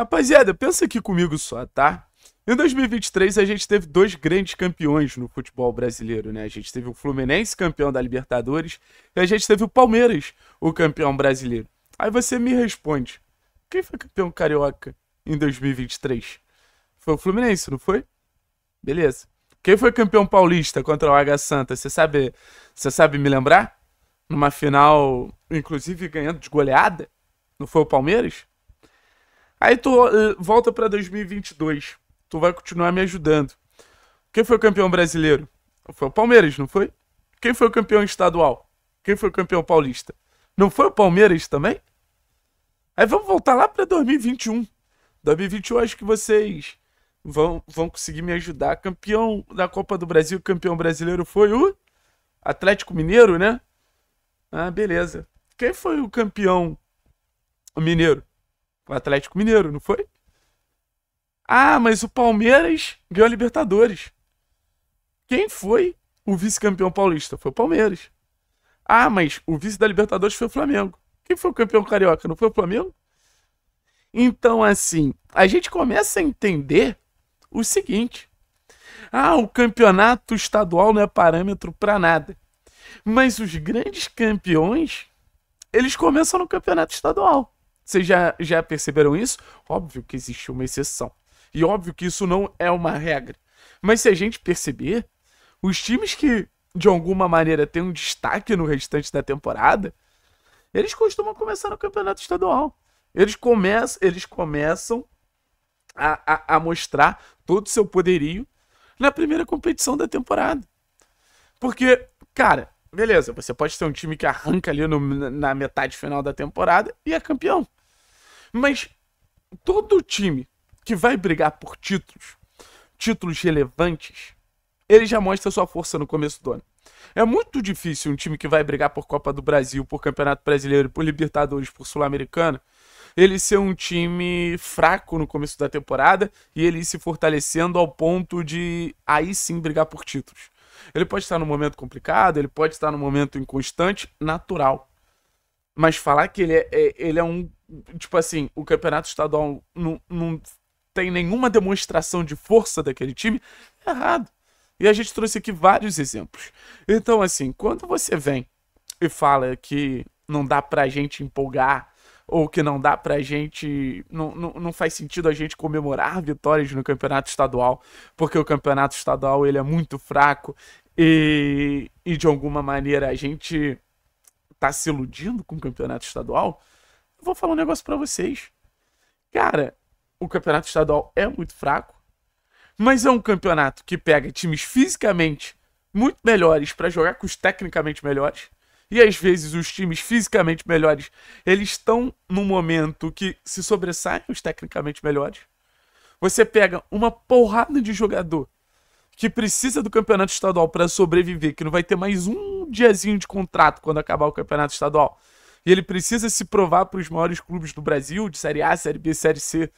Rapaziada, pensa aqui comigo só, tá? Em 2023, a gente teve dois grandes campeões no futebol brasileiro, né? A gente teve o Fluminense, campeão da Libertadores, e a gente teve o Palmeiras, o campeão brasileiro. Aí você me responde: quem foi campeão carioca em 2023? Foi o Fluminense, não foi? Beleza. Quem foi campeão paulista contra o Água Santa? Você sabe, você sabe me lembrar? Numa final, inclusive ganhando de goleada? Não foi o Palmeiras? Aí tu eh, volta para 2022. Tu vai continuar me ajudando. Quem foi o campeão brasileiro? Foi o Palmeiras, não foi? Quem foi o campeão estadual? Quem foi o campeão paulista? Não foi o Palmeiras também? Aí vamos voltar lá para 2021. 2021 acho que vocês vão, vão conseguir me ajudar. Campeão da Copa do Brasil, campeão brasileiro foi o Atlético Mineiro, né? Ah, beleza. Quem foi o campeão mineiro? o Atlético Mineiro, não foi? Ah, mas o Palmeiras ganhou a Libertadores. Quem foi o vice-campeão paulista? Foi o Palmeiras. Ah, mas o vice da Libertadores foi o Flamengo. Quem foi o campeão carioca? Não foi o Flamengo? Então, assim, a gente começa a entender o seguinte: ah, o campeonato estadual não é parâmetro para nada. Mas os grandes campeões, eles começam no campeonato estadual. Vocês já, já perceberam isso? Óbvio que existe uma exceção. E óbvio que isso não é uma regra. Mas se a gente perceber, os times que de alguma maneira têm um destaque no restante da temporada, eles costumam começar no campeonato estadual. Eles começam, eles começam a, a, a mostrar todo o seu poderio na primeira competição da temporada. Porque, cara, beleza, você pode ter um time que arranca ali no, na metade final da temporada e é campeão. Mas todo time que vai brigar por títulos, títulos relevantes, ele já mostra sua força no começo do ano. É muito difícil um time que vai brigar por Copa do Brasil, por Campeonato Brasileiro, por Libertadores, por Sul-Americana, ele ser um time fraco no começo da temporada e ele ir se fortalecendo ao ponto de aí sim brigar por títulos. Ele pode estar num momento complicado, ele pode estar num momento inconstante, natural. Mas falar que ele é, é ele é um tipo assim, o campeonato estadual não, não tem nenhuma demonstração de força daquele time, é errado. E a gente trouxe aqui vários exemplos. Então, assim, quando você vem e fala que não dá pra gente empolgar, ou que não dá pra gente. Não, não, não faz sentido a gente comemorar vitórias no campeonato estadual, porque o campeonato estadual ele é muito fraco e, e de alguma maneira a gente tá se iludindo com o campeonato estadual vou falar um negócio para vocês. Cara, o campeonato estadual é muito fraco, mas é um campeonato que pega times fisicamente muito melhores para jogar com os tecnicamente melhores. E às vezes os times fisicamente melhores, eles estão num momento que se sobressaem os tecnicamente melhores. Você pega uma porrada de jogador que precisa do campeonato estadual para sobreviver, que não vai ter mais um diazinho de contrato quando acabar o campeonato estadual e ele precisa se provar para os maiores clubes do Brasil, de Série A, Série B, Série C,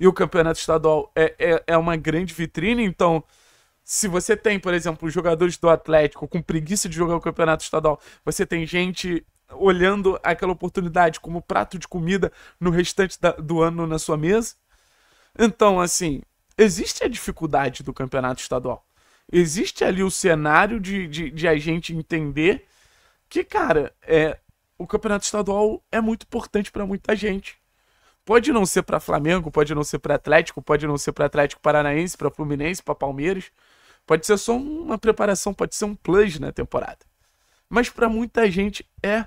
e o Campeonato Estadual é, é, é uma grande vitrine, então se você tem, por exemplo, os jogadores do Atlético com preguiça de jogar o campeonato estadual, você tem gente olhando aquela oportunidade como prato de comida no restante da, do ano na sua mesa. Então, assim, existe a dificuldade do campeonato estadual. Existe ali o cenário de, de, de a gente entender que, cara, é, o campeonato estadual é muito importante para muita gente. Pode não ser para Flamengo, pode não ser para Atlético, pode não ser para Atlético Paranaense, para Fluminense, para Palmeiras. Pode ser só uma preparação, pode ser um plus na temporada. Mas para muita gente é.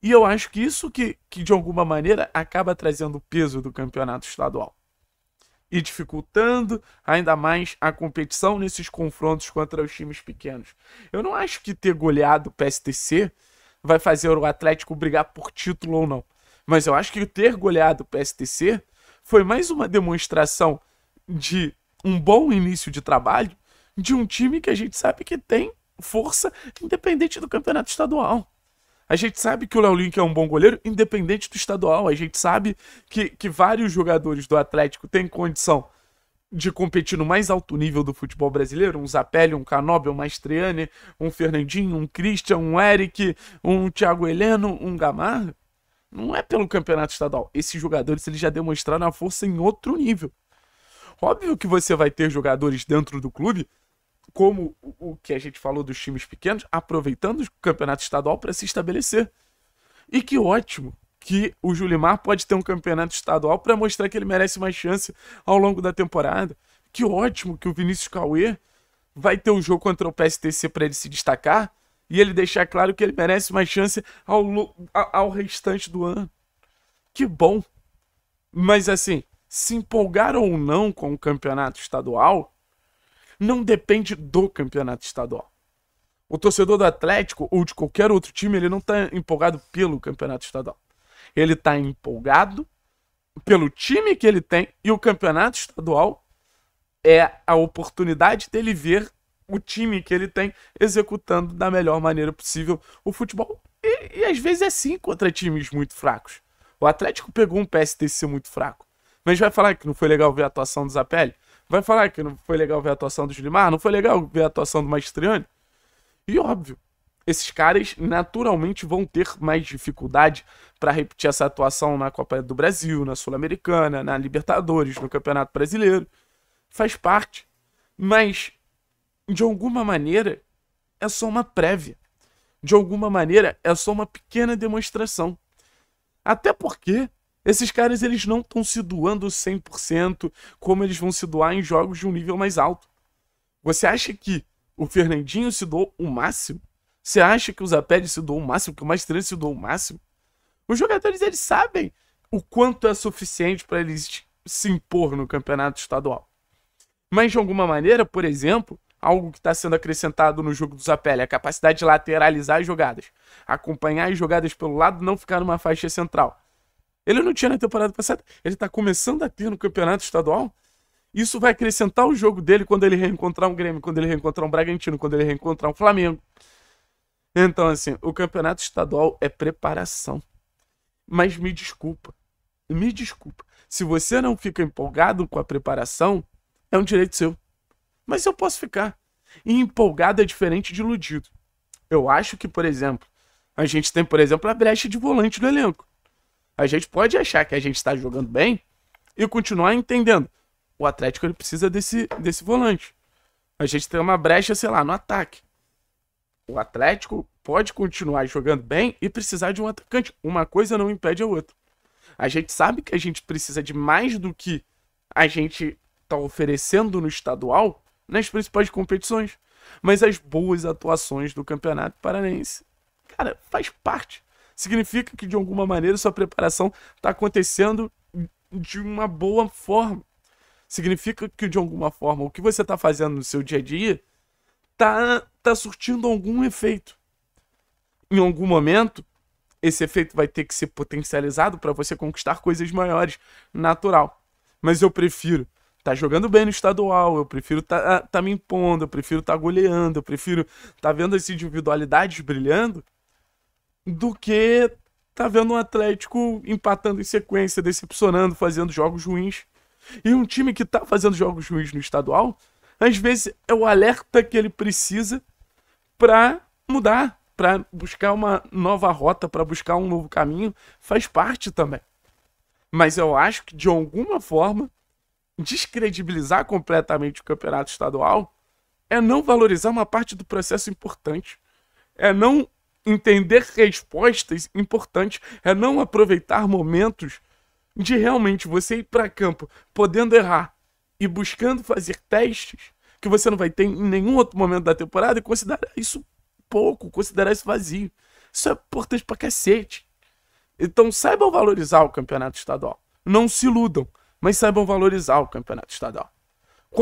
E eu acho que isso que, que de alguma maneira acaba trazendo o peso do campeonato estadual e dificultando ainda mais a competição nesses confrontos contra os times pequenos. Eu não acho que ter goleado o PSTC vai fazer o Atlético brigar por título ou não. Mas eu acho que ter goleado o PSTC foi mais uma demonstração de um bom início de trabalho de um time que a gente sabe que tem força independente do campeonato estadual. A gente sabe que o Léo Link é um bom goleiro, independente do estadual. A gente sabe que, que vários jogadores do Atlético têm condição de competir no mais alto nível do futebol brasileiro, um Zapelli, um Canobel, um Mastriani, um Fernandinho, um Christian, um Eric, um Thiago Heleno, um Gamarra, não é pelo campeonato estadual. Esses jogadores eles já demonstraram a força em outro nível. Óbvio que você vai ter jogadores dentro do clube, como o que a gente falou dos times pequenos, aproveitando o campeonato estadual para se estabelecer. E que ótimo! que o Julimar pode ter um campeonato estadual para mostrar que ele merece mais chance ao longo da temporada. Que ótimo que o Vinícius Cauê vai ter um jogo contra o PSTC para ele se destacar e ele deixar claro que ele merece mais chance ao, ao restante do ano. Que bom! Mas assim, se empolgar ou não com o campeonato estadual não depende do campeonato estadual. O torcedor do Atlético ou de qualquer outro time, ele não está empolgado pelo campeonato estadual. Ele está empolgado pelo time que ele tem e o campeonato estadual é a oportunidade dele ver o time que ele tem executando da melhor maneira possível o futebol. E, e às vezes é assim contra times muito fracos. O Atlético pegou um PSTC muito fraco. Mas vai falar que não foi legal ver a atuação do Zapelli? Vai falar que não foi legal ver a atuação do Gilmar? Não foi legal ver a atuação do Maestriani? E óbvio, esses caras naturalmente vão ter mais dificuldade para repetir essa atuação na Copa do Brasil, na Sul-Americana, na Libertadores, no Campeonato Brasileiro. Faz parte. Mas, de alguma maneira, é só uma prévia. De alguma maneira, é só uma pequena demonstração. Até porque esses caras eles não estão se doando 100% como eles vão se doar em jogos de um nível mais alto. Você acha que o Fernandinho se doou o máximo? Você acha que os Zapelli se doam o máximo, que o Mastrante se doam o máximo? Os jogadores, eles sabem o quanto é suficiente para eles se impor no campeonato estadual. Mas, de alguma maneira, por exemplo, algo que está sendo acrescentado no jogo dos Zapelli, é a capacidade de lateralizar as jogadas, acompanhar as jogadas pelo lado, não ficar numa faixa central. Ele não tinha na temporada passada, ele está começando a ter no campeonato estadual. Isso vai acrescentar o jogo dele quando ele reencontrar um Grêmio, quando ele reencontrar um Bragantino, quando ele reencontrar um Flamengo. Então, assim, o campeonato estadual é preparação. Mas me desculpa. Me desculpa. Se você não fica empolgado com a preparação, é um direito seu. Mas eu posso ficar. E empolgado é diferente de iludido. Eu acho que, por exemplo, a gente tem, por exemplo, a brecha de volante no elenco. A gente pode achar que a gente está jogando bem e continuar entendendo. O Atlético ele precisa desse, desse volante. A gente tem uma brecha, sei lá, no ataque. O Atlético pode continuar jogando bem e precisar de um atacante. Uma coisa não impede a outra. A gente sabe que a gente precisa de mais do que a gente está oferecendo no estadual nas principais competições. Mas as boas atuações do Campeonato Paranaense, cara, faz parte. Significa que de alguma maneira sua preparação está acontecendo de uma boa forma. Significa que de alguma forma o que você está fazendo no seu dia a dia está está surtindo algum efeito. Em algum momento, esse efeito vai ter que ser potencializado para você conquistar coisas maiores, natural. Mas eu prefiro tá jogando bem no estadual, eu prefiro tá, ah, tá me impondo, eu prefiro tá goleando, eu prefiro tá vendo as individualidades brilhando, do que tá vendo um Atlético empatando em sequência, decepcionando, fazendo jogos ruins. E um time que tá fazendo jogos ruins no estadual, às vezes é o alerta que ele precisa para mudar, para buscar uma nova rota, para buscar um novo caminho, faz parte também. Mas eu acho que de alguma forma descredibilizar completamente o campeonato estadual é não valorizar uma parte do processo importante, é não entender respostas importantes, é não aproveitar momentos de realmente você ir para campo podendo errar e buscando fazer testes que você não vai ter em nenhum outro momento da temporada e considerar isso pouco, considerar isso vazio. Isso é importante pra cacete. Então saibam valorizar o campeonato estadual. Não se iludam, mas saibam valorizar o campeonato estadual.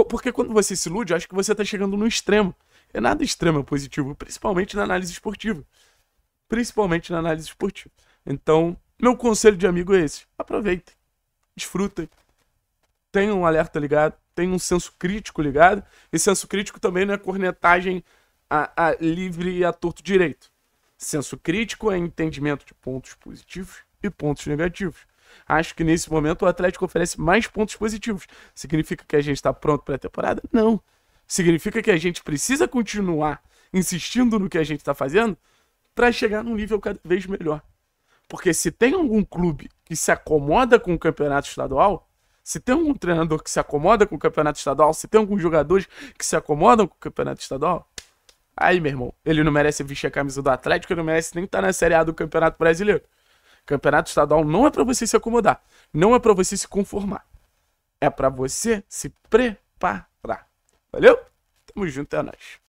Porque quando você se ilude, acho que você tá chegando no extremo. É nada extremo é positivo, principalmente na análise esportiva. Principalmente na análise esportiva. Então, meu conselho de amigo é esse. Aproveitem. Desfrutem. Tenham um alerta ligado tem um senso crítico ligado. E senso crítico também não é cornetagem a, a livre e a torto direito. Senso crítico é entendimento de pontos positivos e pontos negativos. Acho que nesse momento o Atlético oferece mais pontos positivos. Significa que a gente está pronto para a temporada? Não. Significa que a gente precisa continuar insistindo no que a gente está fazendo para chegar num nível cada vez melhor. Porque se tem algum clube que se acomoda com o campeonato estadual, se tem um treinador que se acomoda com o campeonato estadual, se tem alguns jogadores que se acomodam com o campeonato estadual, aí, meu irmão, ele não merece vestir a camisa do Atlético, ele não merece nem estar na Série A do Campeonato Brasileiro. Campeonato estadual não é para você se acomodar, não é para você se conformar. É para você se preparar. Valeu? Tamo junto, é nóis.